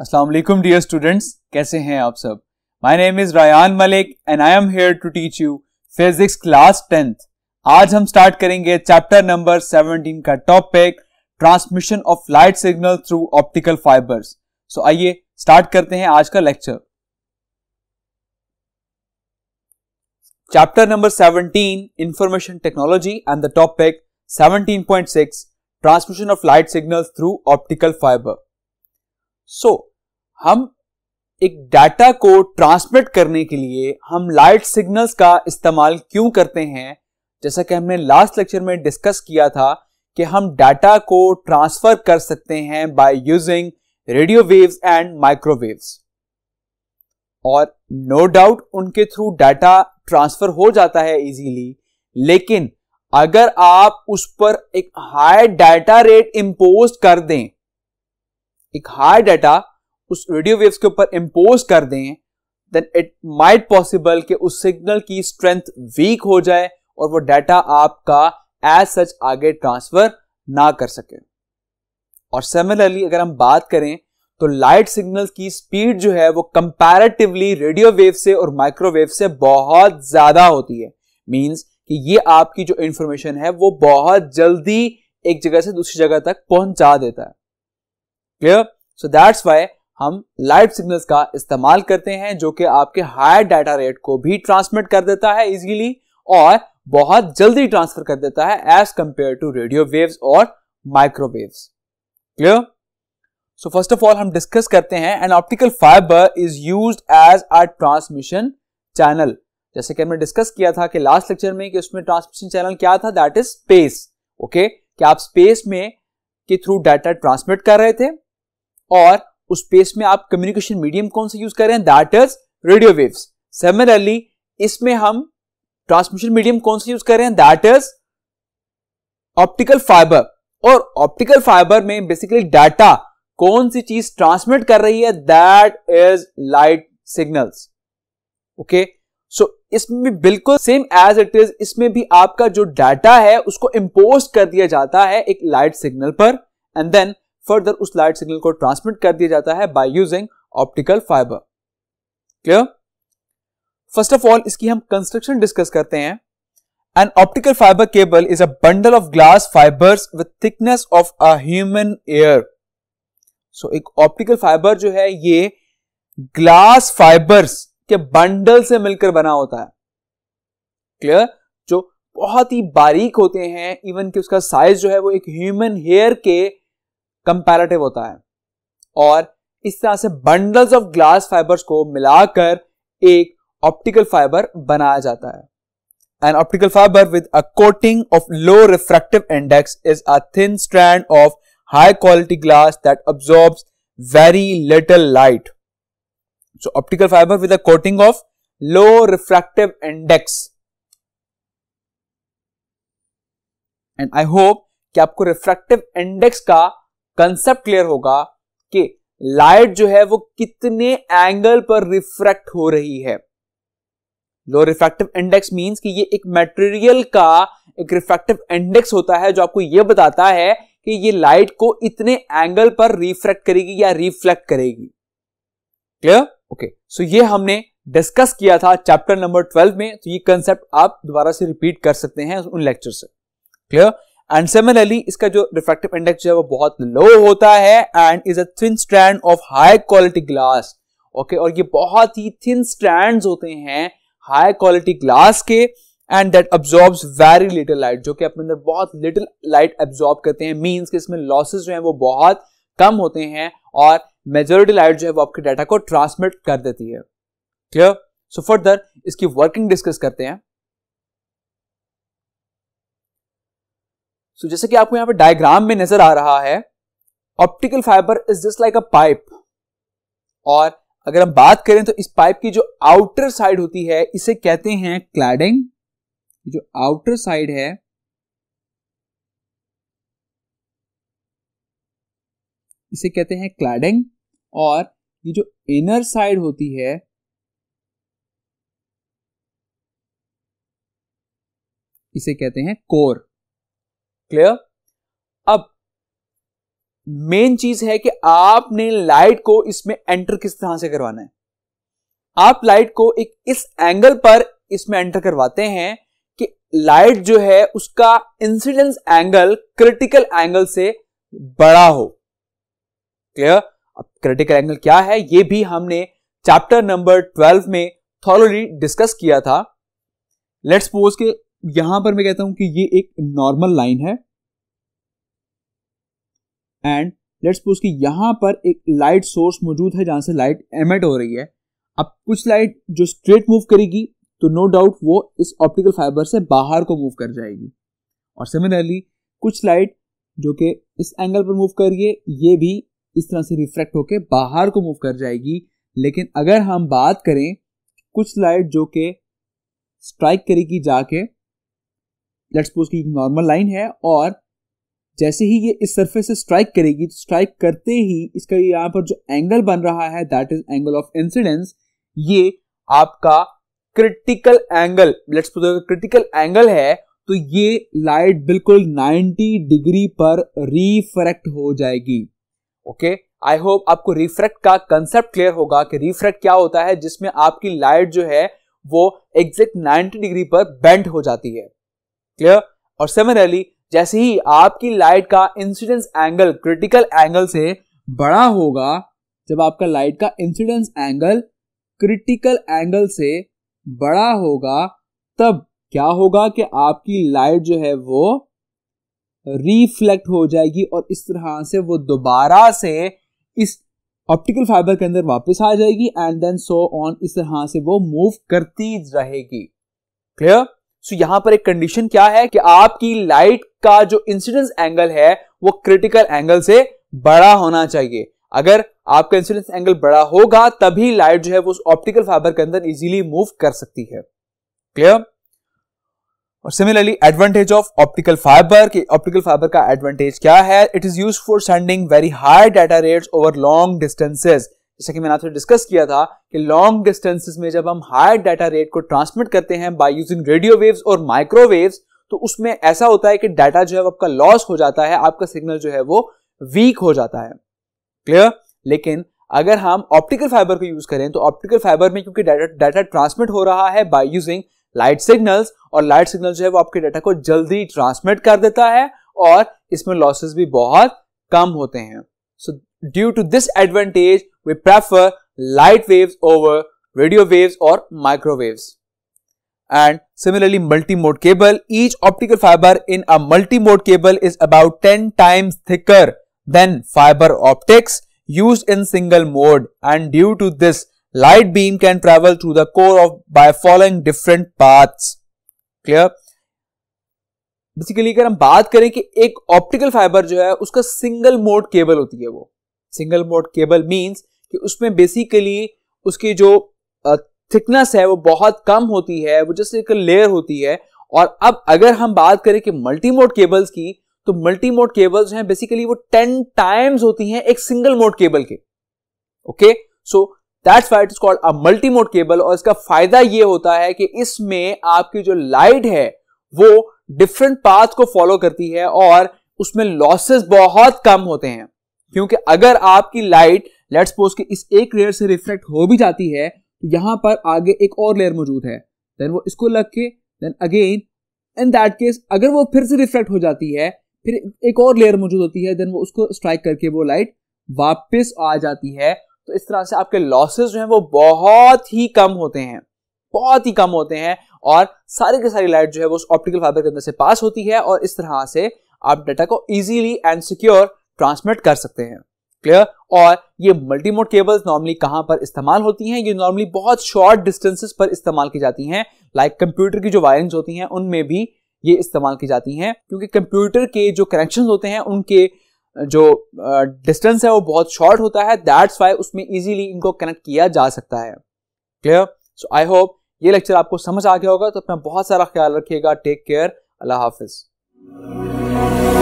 अस्सलाम वालेकुम dear students कैसे हैं आप सब my name is Rayan Malik and I am here to teach you physics class tenth आज हम स्टार्ट करेंगे चैप्टर नंबर 17 का topic transmission of light signal through optical fibres so आइए स्टार्ट करते हैं आज का lecture chapter number 17 information technology and the topic 17.6 transmission of light signal through optical fibre So, हम एक डाटा को ट्रांसमिट करने के लिए हम लाइट सिग्नल्स का इस्तेमाल क्यों करते हैं जैसा कि हमने लास्ट लेक्चर में डिस्कस किया था कि हम डाटा को ट्रांसफर कर सकते हैं by using radio waves and microwaves और नो डाउट उनके थ्रू डाटा ट्रांसफर हो जाता है इजीली लेकिन अगर आप उस पर एक हाई डाटा रेट इंपोज कर दें एक हाई डाटा उस रेडियो वेव्स के ऊपर इम्पोज कर दें देन इट माइट पॉसिबल कि उस सिग्नल की स्ट्रेंथ वीक हो जाए और वो डाटा आपका एज सच आगे ट्रांसफर ना कर सके और सिमिलरली अगर हम बात करें तो लाइट सिग्नल की स्पीड जो है वो कंपैरेटिवली रेडियो वेव से और माइक्रोवेव से बहुत ज्यादा होती है मींस कि ये आपकी जो इंफॉर्मेशन है वो बहुत जल्दी एक जगह से दूसरी जगह तक पहुंचा देता है क्लियर सो दैट्स वाई हम लाइव सिग्नल्स का इस्तेमाल करते हैं जो कि आपके हायर डाटा रेट को भी ट्रांसमिट कर देता है इजीली और बहुत जल्दी ट्रांसफर कर देता है as compared to radio waves और microwaves clear so first of all हम डिस्कस करते हैं an optical fibre is use as a transmission channel जैसे कि हमने डिस्कस किया था कि लास्ट लेक्चर में कि उसमें ट्रांसमिशन चैनल क्या था दैट इज स्पेस ओके कि आप स्पेस में के थ्रू डाटा ट्रांसमिट कर रहे थे और उस स्पेस में आप कम्युनिकेशन मीडियम कौन सा यूज कर रहे हैं that is radio waves similarly इसमें हम ट्रांसमिशन मीडियम कौन सा यूज कर रहे हैं दैट इज ऑप्टिकल फाइबर और ऑप्टिकल फाइबर में बेसिकली डाटा कौन सी चीज ट्रांसमिट कर रही है that is light signals okay so इसमें भी बिल्कुल सेम एज इट इज इसमें भी आपका जो डाटा है उसको इंपोज कर दिया जाता है एक लाइट सिग्नल पर एंड देन फर्दर उस लाइट सिग्नल को ट्रांसमिट कर दिया जाता है by using optical fibre clear first of all इसकी हम कंस्ट्रक्शन डिस्कस करते हैं an optical fibre cable is a bundle of glass fibers with thickness of a human hair So, एक ऑप्टिकल फाइबर जो है ये ग्लास फाइबर्स के bundle से मिलकर बना होता है क्लियर जो बहुत ही बारीक होते हैं इवन कि उसका साइज जो है वो एक ह्यूमन हेयर के कंपेरेटिव होता है और इस तरह से बंडल्स ऑफ ग्लास फाइबर्स को मिलाकर एक ऑप्टिकल फाइबर बनाया जाता है an optical fibre with a coating of low refractive index is a thin strand of high quality glass that absorb very little light so optical fibre with a coating of low refractive index and I hope कि आपको refractive index का concept clear होगा कि light जो है वो कितने angle पर रिफ्रैक्ट हो रही है लो रिफ्रैक्टिव इंडेक्स मींस कि ये एक मटेरियल का एक रिफ्रैक्टिव इंडेक्स होता है जो आपको ये बताता है कि ये लाइट को इतने एंगल पर रिफ्रैक्ट करेगी या रिफ्लेक्ट करेगी क्लियर ओके सो ये हमने डिस्कस किया था चैप्टर नंबर ट्वेल्व में तो ये कंसेप्ट आप दोबारा से रिपीट कर सकते हैं उन लेक्चर से क्लियर एंड सिमिलरली इसका जो रिफ्रेक्टिव इंडेक्स है वो बहुत लो होता है and is a thin strand of high quality glass okay और ये बहुत ही थिन स्ट्रैंड होते हैं हाई क्वालिटी ग्लास के and that absorb very little light जो कि अपने अंदर बहुत लिटिल लाइट एब्जॉर्ब करते हैं मीन्स कि इसमें लॉसेज जो है वो बहुत कम होते हैं और मेजोरिटी लाइट जो है वो आपके डाटा को ट्रांसमिट कर देती है क्लियर सो फर्दर इसकी वर्किंग डिस्कस करते हैं सो so, जैसे कि आपको यहां पर डायग्राम में नजर आ रहा है optical fibre is just like a pipe और अगर हम बात करें तो इस पाइप की जो आउटर साइड होती है इसे कहते हैं क्लैडिंग जो आउटर साइड है इसे कहते हैं क्लैडिंग और ये जो इनर साइड होती है इसे कहते हैं कोर क्लियर अब मेन चीज है कि आपने लाइट को इसमें एंटर किस तरह से करवाना है आप लाइट को एक इस एंगल पर इसमें एंटर करवाते हैं कि लाइट जो है उसका इंसिडेंस एंगल क्रिटिकल एंगल से बड़ा हो क्लियर अब क्रिटिकल एंगल क्या है यह भी हमने चैप्टर नंबर 12 में थॉलोली डिस्कस किया था लेट्स सपोज के यहां पर मैं कहता हूं कि ये एक नॉर्मल लाइन है एंड लेट्स सपोज कि यहां पर एक लाइट सोर्स मौजूद है जहां से लाइट एमिट हो रही है अब कुछ लाइट जो स्ट्रेट मूव करेगी तो नो डाउट वो इस ऑप्टिकल फाइबर से बाहर को मूव कर जाएगी और सिमिलरली कुछ लाइट जो कि इस एंगल पर मूव कर रही है ये भी इस तरह से रिफ्लेक्ट होकर बाहर को मूव कर जाएगी लेकिन अगर हम बात करें कुछ लाइट जो कि स्ट्राइक करेगी जाके लेट्स सपोज की नॉर्मल लाइन है और जैसे ही ये इस सरफेस से स्ट्राइक करेगी तो स्ट्राइक करते ही इसका यहाँ पर जो एंगल बन रहा है that is angle of incidence ये आपका critical angle let's suppose critical angle है तो ये लाइट बिल्कुल 90 डिग्री पर रिफ्रैक्ट हो जाएगी ओके आई होप आपको रिफ्रैक्ट का कंसेप्ट क्लियर होगा कि रिफ्रैक्ट क्या होता है जिसमें आपकी लाइट जो है वो एग्जैक्ट 90 डिग्री पर बेंट हो जाती है क्लियर और सिमिलरली जैसे ही आपकी लाइट का इंसिडेंस एंगल क्रिटिकल एंगल से बड़ा होगा जब आपका लाइट का इंसिडेंस एंगल क्रिटिकल एंगल से बड़ा होगा तब क्या होगा कि आपकी लाइट जो है वो रिफ्लेक्ट हो जाएगी और इस तरह से वो दोबारा से इस ऑप्टिकल फाइबर के अंदर वापस आ जाएगी एंड देन सो ऑन इस तरह से वो मूव करती रहेगी क्लियर सो यहां पर एक कंडीशन क्या है कि आपकी लाइट का जो इंसिडेंस एंगल है वो क्रिटिकल एंगल से बड़ा होना चाहिए अगर आपका इंसिडेंस एंगल बड़ा होगा तभी लाइट जो है वो उस ऑप्टिकल फाइबर के अंदर इजीली मूव कर सकती है क्लियर और similarly advantage of optical fibre कि ऑप्टिकल फाइबर का एडवांटेज क्या है it is use for sending very high data rates over long distances जैसा कि मैंने आपसे डिस्कस किया था कि लॉन्ग डिस्टेंसेस में जब हम हाई डाटा रेट को ट्रांसमिट करते हैं बाय यूजिंग रेडियो वेव्स और माइक्रोवेव्स तो उसमें ऐसा होता है कि डाटा जो है आपका लॉस हो जाता है आपका सिग्नल जो है वो वीक हो जाता है क्लियर लेकिन अगर हम ऑप्टिकल फाइबर को यूज करें तो ऑप्टिकल फाइबर में क्योंकि डाटा ट्रांसमिट हो रहा है बाय यूजिंग लाइट सिग्नल्स और लाइट सिग्नल जो है वो आपके डाटा को जल्दी ट्रांसमिट कर देता है और इसमें लॉसेस भी बहुत कम होते हैं सो Due to this advantage, we prefer light waves over radio waves or microwaves. And similarly, multi-mode cable, each optical fiber in a multi-mode cable is about 10 times thicker than fiber optics used in single mode and due to this, light beam can travel through the core of by following different paths. Clear? Basically, अगर हम बात करें कि एक optical fibre जो है उसका single mode cable होती है वो सिंगल मोड केबल मीन्स कि उसमें बेसिकली उसकी जो थिकनेस है वो बहुत कम होती है वो जस्ट एक लेयर होती है और अब अगर हम बात करें कि मल्टी मोड केबल्स की तो मल्टी मोड केबल्स हैं बेसिकली वो टेन टाइम्स होती हैं एक सिंगल मोड केबल के okay so that's why it is called a multi mode cable और इसका फायदा ये होता है कि इसमें आपकी जो लाइट है वो डिफरेंट पाथ को फॉलो करती है और उसमें लॉसेस बहुत कम होते हैं क्योंकि अगर आपकी लाइट लेट्स सपोज कि इस एक लेयर से रिफ्लेक्ट हो भी जाती है तो यहां पर आगे एक और लेयर मौजूद है देन वो इसको लग के then again in that case अगर वो फिर से रिफ्लेक्ट हो जाती है फिर एक और लेयर मौजूद होती है देन वो उसको स्ट्राइक करके वो लाइट वापस आ जाती है तो इस तरह से आपके लॉसेज जो हैं वो बहुत ही कम होते हैं बहुत ही कम होते हैं और सारी की सारी लाइट जो है वो उस ऑप्टिकल फाइबर के अंदर से पास होती है और इस तरह से आप डाटा को इजीली एंड सिक्योर ट्रांसमिट कर सकते हैं क्लियर और ये मल्टीमोड केबल्स नॉर्मली कहाँ पर इस्तेमाल होती हैं ये नॉर्मली बहुत शॉर्ट डिस्टेंसेस पर इस्तेमाल की जाती हैं लाइक कंप्यूटर की जो वायरिंग्स होती हैं उनमें भी ये इस्तेमाल की जाती हैं क्योंकि कंप्यूटर के जो कनेक्शन होते हैं उनके जो डिस्टेंस है वो बहुत शॉर्ट होता है दैट्स वाई उसमें इजीली इनको कनेक्ट किया जा सकता है क्लियर सो आई होप ये लेक्चर आपको समझ आ गया होगा तो अपना बहुत सारा ख्याल रखिएगा टेक केयर अल्लाह हाफिज़